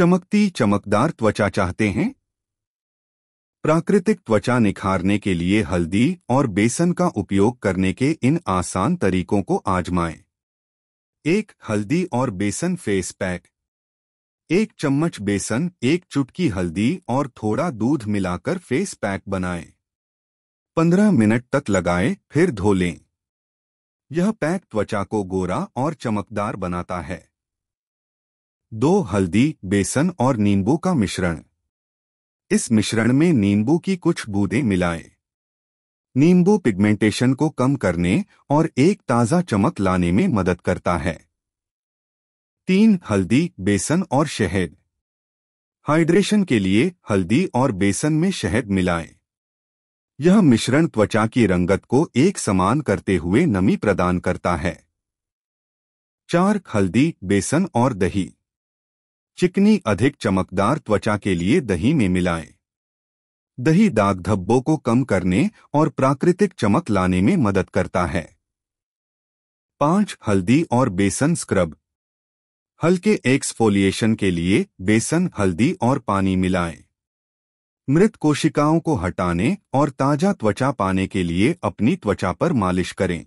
चमकती चमकदार त्वचा चाहते हैं प्राकृतिक त्वचा निखारने के लिए हल्दी और बेसन का उपयोग करने के इन आसान तरीकों को आजमाएं। एक हल्दी और बेसन फेस पैक एक चम्मच बेसन एक चुटकी हल्दी और थोड़ा दूध मिलाकर फेस पैक बनाएं। 15 मिनट तक लगाएं, फिर धो लें यह पैक त्वचा को गोरा और चमकदार बनाता है दो हल्दी बेसन और नींबू का मिश्रण इस मिश्रण में नींबू की कुछ बूंदें मिलाएं। नींबू पिगमेंटेशन को कम करने और एक ताज़ा चमक लाने में मदद करता है तीन हल्दी बेसन और शहद हाइड्रेशन के लिए हल्दी और बेसन में शहद मिलाएं। यह मिश्रण त्वचा की रंगत को एक समान करते हुए नमी प्रदान करता है चार हल्दी बेसन और दही चिकनी अधिक चमकदार त्वचा के लिए दही में मिलाएं। दही दाग धब्बों को कम करने और प्राकृतिक चमक लाने में मदद करता है पांच हल्दी और बेसन स्क्रब हल्के एक्सफोलिएशन के लिए बेसन हल्दी और पानी मिलाएं। मृत कोशिकाओं को हटाने और ताजा त्वचा पाने के लिए अपनी त्वचा पर मालिश करें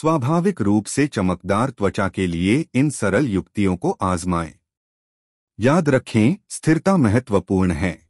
स्वाभाविक रूप से चमकदार त्वचा के लिए इन सरल युक्तियों को आजमाएं याद रखें स्थिरता महत्वपूर्ण है